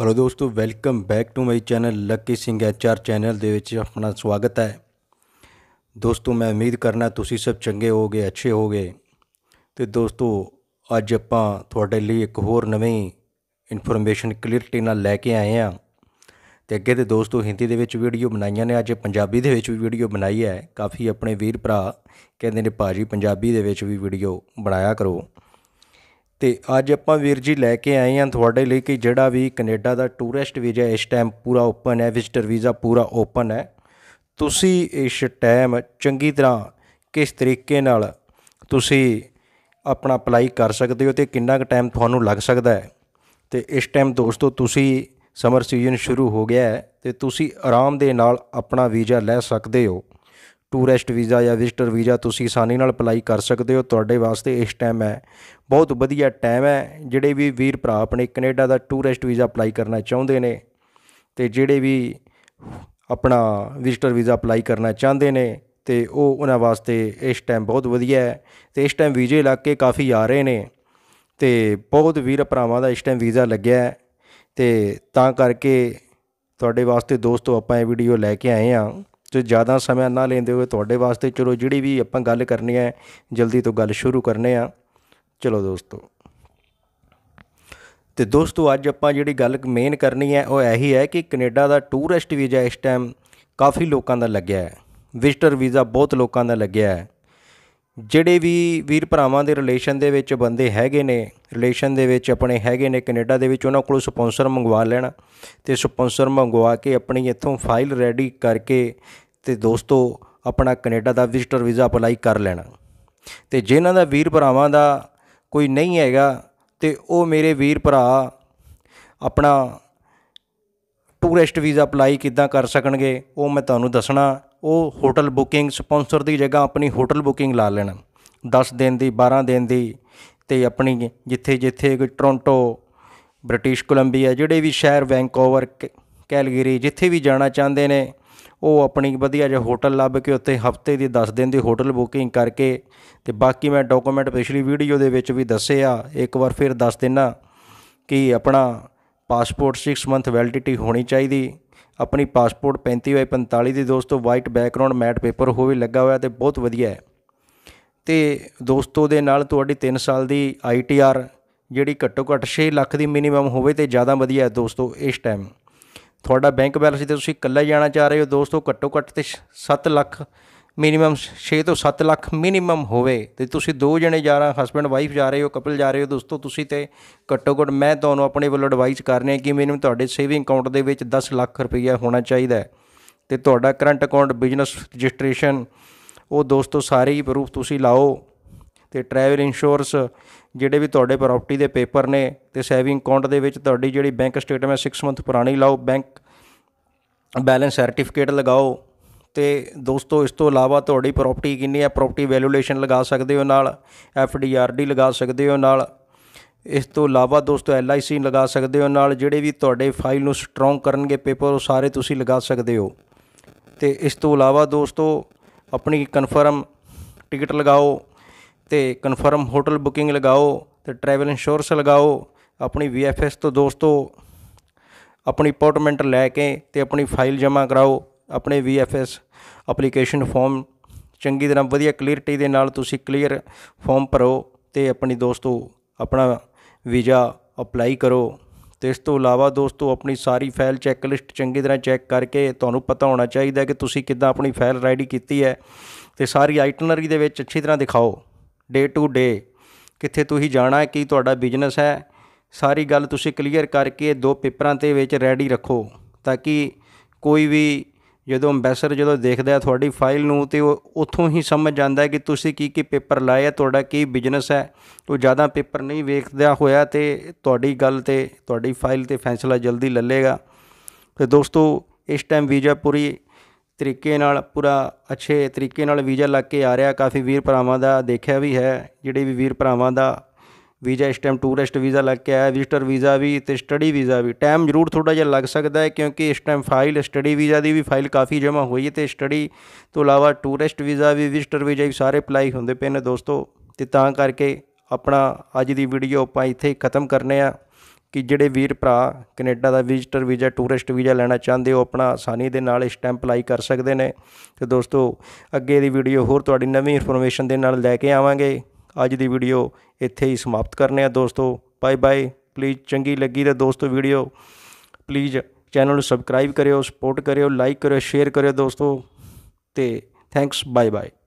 hello ਦੋਸਤੋ welcome back to my channel Lucky Singh HR channel ਦੇ ਵਿੱਚ ਆਪਣਾ ਸਵਾਗਤ ਹੈ ਦੋਸਤੋ ਮੈਂ ਉਮੀਦ ਕਰਨਾ ਤੁਸੀਂ ਸਭ ਚੰਗੇ ਹੋਗੇ ਅੱਛੇ ਹੋਗੇ ਤੇ ਦੋਸਤੋ ਅੱਜ ਆਪਾਂ ਤੁਹਾਡੇ ਲਈ ਇੱਕ ਹੋਰ ਨਵੀਂ ਇਨਫੋਰਮੇਸ਼ਨ ਕਲੀਅਰਟੀ ਨਾਲ ਲੈ ਕੇ ਆਏ ਆ ਤੇ ਅੱਗੇ ਤੇ ਦੋਸਤੋ ਹਿੰਦੀ ਦੇ ਵਿੱਚ ਵੀਡੀਓ ਬਣਾਈਆਂ ਨੇ ਅੱਜ ਪੰਜਾਬੀ ਦੇ ਵਿੱਚ ਵੀ ਵੀਡੀਓ ਬਣਾਈ ਹੈ ਕਾਫੀ ਆਪਣੇ ਵੀਰ ਭਰਾ ਕਹਿੰਦੇ ਨੇ ਭਾਜੀ ਪੰਜਾਬੀ ਦੇ ਵਿੱਚ ਵੀ ਵੀਡੀਓ ਬਣਾਇਆ ਕਰੋ ਤੇ ਅੱਜ ਆਪਾਂ ਵੀਰ ਜੀ ਲੈ ਕੇ ਆਏ ਹਾਂ ਤੁਹਾਡੇ ਲਈ ਕਿ ਜਿਹੜਾ ਵੀ ਕੈਨੇਡਾ ਦਾ ਟੂਰਿਸਟ ਵੀਜ਼ਾ ਇਸ ਟਾਈਮ ਪੂਰਾ ਓਪਨ ਹੈ ਵਿਜ਼ਟਰ ਵੀਜ਼ਾ ਪੂਰਾ ਓਪਨ ਹੈ ਤੁਸੀਂ ਇਸ ਟਾਈਮ ਚੰਗੀ ਤਰ੍ਹਾਂ ਕਿਸ ਤਰੀਕੇ ਨਾਲ ਤੁਸੀਂ ਆਪਣਾ ਅਪਲਾਈ ਕਰ ਸਕਦੇ ਹੋ ਤੇ ਕਿੰਨਾ ਕੁ ਟਾਈਮ ਤੁਹਾਨੂੰ ਲੱਗ ਸਕਦਾ ਹੈ ਤੇ ਇਸ ਟਾਈਮ ਦੋਸਤੋ ਤੁਸੀਂ ਸਮਰ ਸੀਜ਼ਨ ਸ਼ੁਰੂ ਹੋ ਗਿਆ ਹੈ ਤੇ ਤੁਸੀਂ ਆਰਾਮ ਦੇ ਨਾਲ ਆਪਣਾ ਵੀਜ਼ਾ ਲੈ ਸਕਦੇ ਹੋ ਟੂਰਿਸਟ ਵੀਜ਼ਾ ਜਾਂ ਵਿਜ਼ਟਰ ਵੀਜ਼ਾ ਤੁਸੀਂ ਆਸਾਨੀ ਨਾਲ ਅਪਲਾਈ ਕਰ ਸਕਦੇ ਹੋ ਤੁਹਾਡੇ ਵਾਸਤੇ ਇਸ ਟਾਈਮ ਹੈ ਬਹੁਤ ਵਧੀਆ ਟਾਈਮ ਹੈ ਜਿਹੜੇ ਵੀ ਵੀਰ ਭਰਾ ਆਪਣੇ ਕੈਨੇਡਾ ਦਾ ਟੂਰਿਸਟ ਵੀਜ਼ਾ ਅਪਲਾਈ ਕਰਨਾ ਚਾਹੁੰਦੇ ਨੇ ਤੇ ਜਿਹੜੇ ਵੀ ਆਪਣਾ ਵਿਜ਼ਟਰ ਵੀਜ਼ਾ ਅਪਲਾਈ ਕਰਨਾ ਚਾਹੁੰਦੇ ਨੇ ਤੇ ਉਹ ਉਹਨਾਂ ਵਾਸਤੇ ਇਸ ਟਾਈਮ ਬਹੁਤ ਵਧੀਆ ਹੈ ਤੇ ਇਸ ਟਾਈਮ ਵੀਜ਼ੇ ਕੇ ਕਾਫੀ ਆ ਰਹੇ ਨੇ ਤੇ ਬਹੁਤ ਵੀਰ ਭਰਾਵਾਂ ਦਾ ਇਸ ਟਾਈਮ ਵੀਜ਼ਾ ਲੱਗਿਆ ਹੈ ਤੇ ਤਾਂ ਕਰਕੇ ਤੁਹਾਡੇ ਵਾਸਤੇ ਦੋਸਤੋ ਆਪਾਂ ਇਹ ਵੀਡੀਓ ਲੈ ਕੇ ਆਏ ਆਂ ਤੇ ਜ਼ਿਆਦਾ ਸਮਾਂ ਨਾ ਲੈਂਦੇ ਹੋਏ ਤੁਹਾਡੇ ਵਾਸਤੇ ਚਲੋ ਜਿਹੜੀ ਵੀ ਆਪਾਂ ਗੱਲ ਕਰਨੀ ਹੈ ਜਲਦੀ ਤੋਂ ਗੱਲ ਸ਼ੁਰੂ ਕਰਨੇ ਆ ਚਲੋ ਦੋਸਤੋ ਤੇ ਦੋਸਤੋ ਅੱਜ ਆਪਾਂ ਜਿਹੜੀ ਗੱਲ ਮੇਨ ਕਰਨੀ ਹੈ ਉਹ ਇਹੀ ਹੈ ਕਿ ਕੈਨੇਡਾ ਦਾ ਟੂਰਿਸਟ ਵੀਜ਼ਾ ਇਸ ਟਾਈਮ ਕਾਫੀ ਲੋਕਾਂ ਦਾ ਲੱਗਿਆ ਹੈ ਵਿਜ਼ਟਰ ਵੀਜ਼ਾ ਬਹੁਤ ਲੋਕਾਂ ਦਾ ਲੱਗਿਆ ਹੈ ਜਿਹੜੇ ਵੀ ਵੀਰ ਭਰਾਵਾਂ ਦੇ ਰਿਲੇਸ਼ਨ ਦੇ ਵਿੱਚ ਬੰਦੇ ਹੈਗੇ ਨੇ ਰਿਲੇਸ਼ਨ ਦੇ ਵਿੱਚ ਆਪਣੇ ਹੈਗੇ ਨੇ ਕੈਨੇਡਾ ਦੇ ਵਿੱਚ ਉਹਨਾਂ ਕੋਲ ਸਪਾਂਸਰ ਮੰਗਵਾ ਲੈਣਾ ਤੇ ਸਪਾਂਸਰ ਮੰਗਵਾ ਕੇ ਆਪਣੀ ਇੱਥੋਂ ਫਾਈਲ ਰੈਡੀ ਕਰਕੇ ਤੇ ਦੋਸਤੋ ਆਪਣਾ ਕੈਨੇਡਾ ਦਾ ਵਿਜ਼ਟਰ ਵੀਜ਼ਾ ਅਪਲਾਈ ਕਰ ਲੈਣਾ ਤੇ ਜਿਨ੍ਹਾਂ ਦਾ ਵੀਰ ਭਰਾਵਾਂ ਦਾ ਕੋਈ ਨਹੀਂ ਹੈਗਾ ਤੇ ਉਹ ਮੇਰੇ ਵੀਰ ਭਰਾ ਆਪਣਾ ਟੂਰਿਸਟ ਵੀਜ਼ਾ ਅਪਲਾਈ ਕਿੱਦਾਂ ਕਰ ਸਕਣਗੇ ਉਹ ਮੈਂ ਤੁਹਾਨੂੰ ਦੱਸਣਾ ਉਹ ਹੋਟਲ ਬੁਕਿੰਗ ਸਪਾਂਸਰ ਦੀ ਜਗ੍ਹਾ ਆਪਣੀ ਹੋਟਲ ਬੁਕਿੰਗ ਲਾ ਲੈਣਾ 10 ਦਿਨ ਦੀ 12 ਦਿਨ ਦੀ ਤੇ ਆਪਣੀ ਜਿੱਥੇ ਜਿੱਥੇ ਕੋਈ ਟੋਰਾਂਟੋ ਬ੍ਰਿਟਿਸ਼ ਕੋਲੰਬੀਆ ਜਿਹੜੇ ਵੀ ਸ਼ਹਿਰ ਵੈਂਕੂਵਰ ਕੈਲਗਰੀ ਜਿੱਥੇ ਵੀ ਜਾਣਾ ਚਾਹੁੰਦੇ ਨੇ ਉਹ ਆਪਣੀ ਵਧੀਆ ਜਿਹਾ ਹੋਟਲ ਲੱਭ ਕੇ ਉੱਤੇ ਹਫਤੇ ਦੀ 10 ਦਿਨ ਦੀ ਹੋਟਲ ਬੁਕਿੰਗ ਕਰਕੇ ਤੇ ਬਾਕੀ ਮੈਂ ਡਾਕੂਮੈਂਟ ਪਿਛਲੀ ਵੀਡੀਓ ਦੇ ਵਿੱਚ ਵੀ ਦੱਸਿਆ ਇੱਕ ਵਾਰ ਫਿਰ ਦੱਸ ਦਿੰਨਾ ਕਿ ਆਪਣਾ ਪਾਸਪੋਰਟ 6 ਮੰਥ ਵੈਲਿਡਿਟੀ ਹੋਣੀ ਚਾਹੀਦੀ ਆਪਣੀ ਪਾਸਪੋਰਟ 35/45 ਦੀ ਦੋਸਤੋ ਵਾਈਟ ਬੈਕਗ੍ਰਾਉਂਡ ਮੈਟ ਪੇਪਰ ਹੋਵੇ ਲੱਗਾ ਹੋਇਆ ਤੇ ਬਹੁਤ ਵਧੀਆ ਹੈ ਤੇ ਦੋਸਤੋ ਦੇ ਨਾਲ ਤੁਹਾਡੀ 3 ਸਾਲ ਦੀ ਆਈਟੀਆਰ ਜਿਹੜੀ ਘੱਟੋ ਘੱਟ 6 ਲੱਖ ਦੀ ਮਿਨੀਮਮ ਹੋਵੇ ਤੇ ਜ਼ਿਆਦਾ ਵਧੀਆ ਹੈ ਦੋਸਤੋ ਇਸ ਟਾਈਮ ਤੁਹਾਡਾ ਬੈਂਕ ਬੈਲੈਂਸ ਤੇ ਤੁਸੀਂ ਇਕੱਲਾ ਜਾਣਾ ਚਾਹ ਰਹੇ ਹੋ ਦੋਸਤੋ ਘੱਟੋ ਘੱਟ ਤੇ 7 ਲੱਖ ਮਿਨੀਮਮ 6 ਤੋਂ 7 ਲੱਖ ਮਿਨੀਮਮ ਹੋਵੇ ਤੇ ਤੁਸੀਂ ਦੋ ਜਣੇ ਜਾ ਰਹੇ ਹਸਬੰਡ ਵਾਈਫ ਜਾ ਰਹੇ ਹੋ ਕਪਲ ਜਾ ਰਹੇ ਹੋ ਦੋਸਤੋ ਤੁਸੀਂ ਤੇ ਘੱਟੋ ਘੱਟ ਮੈਂ ਤੁਹਾਨੂੰ ਆਪਣੇ ਵੱਲੋਂ ਐਡਵਾਈਸ ਕਰ ਰਿਹਾ ਕਿ ਮੈਨੂੰ ਤੁਹਾਡੇ ਸੇਵਿੰਗ ਅਕਾਊਂਟ ਦੇ ਵਿੱਚ 10 ਲੱਖ ਰੁਪਈਆ ਹੋਣਾ ਚਾਹੀਦਾ ਤੇ ਤੁਹਾਡਾ ਕਰੰਟ ਅਕਾਊਂਟ ਬਿਜ਼ਨਸ ਰਜਿਸਟ੍ਰੇਸ਼ਨ ਉਹ ਦੋਸਤੋ ਸਾਰੇ ਹੀ ਪ੍ਰੂਫ ਤੁਸੀਂ ਲਾਓ ਤੇ ਟਰੈਵਲ ਇੰਸ਼ੋਰੈਂਸ ਜਿਹੜੇ ਵੀ ਤੁਹਾਡੇ ਪ੍ਰਾਪਰਟੀ ਦੇ ਪੇਪਰ ਨੇ ਤੇ ਸੇਵਿੰਗ ਅਕਾਊਂਟ ਦੇ ਵਿੱਚ ਤੁਹਾਡੀ ਜਿਹੜੀ ਬੈਂਕ ਸਟੇਟਮੈਂਟ 6 ਮੰਥ ਪੁਰਾਣੀ ਲਾਓ ਬੈਂਕ ਬੈਲੈਂਸ ਸਰਟੀਫਿਕੇਟ ਲਗਾਓ ਤੇ ਦੋਸਤੋ ਇਸ ਤੋਂ ਇਲਾਵਾ ਤੁਹਾਡੀ ਪ੍ਰਾਪਰਟੀ ਕਿੰਨੀ ਹੈ ਪ੍ਰਾਪਰਟੀ ਵੈਲੂਏਸ਼ਨ ਲਗਾ ਸਕਦੇ ਹੋ ਨਾਲ ਐਫ ਡੀ ਆਰ ਡੀ ਲਗਾ ਸਕਦੇ ਹੋ ਨਾਲ ਇਸ ਤੋਂ ਇਲਾਵਾ ਦੋਸਤੋ ਐਲ ਆਈ ਸੀ ਲਗਾ ਸਕਦੇ ਹੋ ਨਾਲ ਜਿਹੜੇ ਵੀ ਤੁਹਾਡੇ ਫਾਈਲ ਨੂੰ ਸਟਰੋਂਗ ਕਰਨਗੇ ਪੇਪਰ ਉਹ ਸਾਰੇ ਤੁਸੀਂ ਲਗਾ ਸਕਦੇ ਹੋ ਤੇ ਇਸ ਤੋਂ ਇਲਾਵਾ ਦੋਸਤੋ ਆਪਣੀ ਕਨਫਰਮ ਟਿਕਟ ਲਗਾਓ ਤੇ ਕਨਫਰਮ ਹੋਟਲ ਬੁਕਿੰਗ ਲਗਾਓ ਤੇ ਟਰੈਵਲ ਇੰਸ਼ੋਰੈਂਸ ਲਗਾਓ ਆਪਣੀ ਵੀਐਫਐਸ ਤੋਂ ਦੋਸਤੋ ਆਪਣੀ ਅਪਾਰਟਮੈਂਟ ਲੈ ਕੇ ਤੇ ਆਪਣੀ ਫਾਈਲ ਜਮ੍ਹਾਂ ਕਰਾਓ ਆਪਣੇ VFS ਐਪਲੀਕੇਸ਼ਨ ਫਾਰਮ ਚੰਗੀ ਤਰ੍ਹਾਂ ਵਧੀਆ ਕਲੀਅਰਟੀ ਦੇ ਨਾਲ ਤੁਸੀਂ ਕਲੀਅਰ ਫਾਰਮ ਭਰੋ ਤੇ ਆਪਣੀ ਦੋਸਤੋ ਆਪਣਾ ਵੀਜ਼ਾ ਅਪਲਾਈ ਕਰੋ ਤੇ ਇਸ ਤੋਂ ਇਲਾਵਾ ਦੋਸਤੋ ਆਪਣੀ ਸਾਰੀ ਫਾਈਲ ਚੈੱਕ ਲਿਸਟ ਚੰਗੀ ਤਰ੍ਹਾਂ ਚੈੱਕ ਕਰਕੇ ਤੁਹਾਨੂੰ ਪਤਾ ਹੋਣਾ ਚਾਹੀਦਾ ਕਿ ਤੁਸੀਂ ਕਿੱਦਾਂ ਆਪਣੀ ਫਾਈਲ ਰੈਡੀ ਕੀਤੀ ਹੈ ਤੇ ਸਾਰੀ ਆਈਟਨਰੀ ਦੇ ਵਿੱਚ ਅੱਛੀ ਤਰ੍ਹਾਂ ਦਿਖਾਓ ਡੇ ਟੂ ਡੇ ਕਿੱਥੇ ਤੁਸੀਂ ਜਾਣਾ ਹੈ ਕੀ ਤੁਹਾਡਾ ਬਿਜ਼ਨਸ ਹੈ ਸਾਰੀ ਗੱਲ ਤੁਸੀਂ ਕਲੀਅਰ ਕਰਕੇ ਦੋ ਪੇਪਰਾਂ ਤੇ ਵਿੱਚ ਰੈਡੀ ਰੱਖੋ ਤਾਂ ਕਿ ਕੋਈ ਵੀ ਜਦੋਂ ਅੰਬੈਸਰ ਜਦੋਂ ਦੇਖਦਾ ਹੈ ਤੁਹਾਡੀ ਫਾਈਲ ਨੂੰ ਤੇ ਉਹ ਉਥੋਂ ਹੀ ਸਮਝ ਜਾਂਦਾ ਹੈ ਕਿ ਤੁਸੀਂ ਕੀ ਕੀ ਪੇਪਰ ਲਾਏ ਆ ਤੁਹਾਡਾ ਕੀ ਬਿਜ਼ਨਸ ਹੈ ਉਹ ਜ਼ਿਆਦਾ ਪੇਪਰ ਨਹੀਂ ਵੇਖਦਾ ਹੋਇਆ ਤੇ ਤੁਹਾਡੀ ਗੱਲ ਤੇ ਤੁਹਾਡੀ ਫਾਈਲ ਤੇ ਫੈਸਲਾ ਜਲਦੀ ਲੱਲੇਗਾ ਤੇ ਦੋਸਤੋ ਇਸ ਟਾਈਮ ਵੀਜ਼ਾ ਪੂਰੀ ਤਰੀਕੇ ਨਾਲ ਪੂਰਾ ਅੱਛੇ ਤਰੀਕੇ ਨਾਲ ਵੀਜ਼ਾ ਲੱਗ ਕੇ ਆ ਰਿਹਾ ਕਾਫੀ ਵੀਰ ਭਰਾਵਾਂ ਦਾ ਦੇਖਿਆ ਵੀ ਹੈ ਜਿਹੜੇ ਵੀ ਵੀਰ ਭਰਾਵਾਂ ਦਾ ਵੀਜ਼ਾ ਇਸ ਟਾਈਮ ਟੂਰਿਸਟ ਵੀਜ਼ਾ ਲੱਗ ਕੇ ਆਇਆ ਵਿਜ਼ਟਰ ਵੀਜ਼ਾ ਵੀ ਤੇ ਸਟੱਡੀ ਵੀਜ਼ਾ ਵੀ ਟਾਈਮ ਜ਼ਰੂਰ ਥੋੜਾ ਜਿਹਾ ਲੱਗ ਸਕਦਾ ਹੈ ਕਿਉਂਕਿ ਇਸ ਟਾਈਮ ਫਾਈਲ ਸਟੱਡੀ ਵੀਜ਼ਾ ਦੀ ਵੀ ਫਾਈਲ ਕਾਫੀ ਜਮ੍ਹਾਂ ਹੋਈ ਹੈ ਤੇ ਸਟੱਡੀ ਤੋਂ ਇਲਾਵਾ ਟੂਰਿਸਟ ਵੀਜ਼ਾ ਵੀ ਵਿਜ਼ਟਰ ਵੀਜ਼ਾ ਵੀ ਸਾਰੇ ਅਪਲਾਈ ਹੁੰਦੇ ਪਏ ਨੇ ਦੋਸਤੋ ਤੇ ਤਾਂ ਕਰਕੇ ਆਪਣਾ ਅੱਜ ਦੀ ਵੀਡੀਓ ਆਪਾਂ ਇੱਥੇ ਹੀ ਖਤਮ ਕਰਨੇ ਆ ਕਿ ਜਿਹੜੇ ਵੀਰ ਭਰਾ ਕੈਨੇਡਾ ਦਾ ਵਿਜ਼ਟਰ ਵੀਜ਼ਾ ਟੂਰਿਸਟ ਵੀਜ਼ਾ ਲੈਣਾ ਚਾਹੁੰਦੇ ਹੋ ਆਪਣਾ ਆਸਾਨੀ ਦੇ ਨਾਲ ਟਾਈਮ ਅਪਲਾਈ ਕਰ ਸਕਦੇ ਨੇ ਤੇ ਦੋਸਤੋ ਅੱਗੇ ਦੀ ਵੀਡੀਓ ਹੋਰ ਤੁਹਾਡੀ ਨਵੀਂ ਇਨਫੋਰਮੇਸ਼ਨ ਦੇ ਨਾਲ ਲੈ ਕੇ ਆਵਾਂਗੇ ਅੱਜ ਦੀ ਵੀਡੀਓ ਇੱਥੇ ਹੀ ਸਮਾਪਤ ਕਰਨੇ ਆ ਦੋਸਤੋ ਬਾਏ ਬਾਏ ਪਲੀਜ਼ ਚੰਗੀ ਲੱਗੀ ਤਾਂ ਦੋਸਤੋ ਵੀਡੀਓ ਪਲੀਜ਼ ਚੈਨਲ ਨੂੰ ਸਬਸਕ੍ਰਾਈਬ ਕਰਿਓ ਸਪੋਰਟ ਕਰਿਓ ਲਾਈਕ ਕਰਿਓ ਸ਼ੇਅਰ ਕਰਿਓ ਦੋਸਤੋ ਤੇ ਥੈਂਕਸ ਬਾਏ ਬਾਏ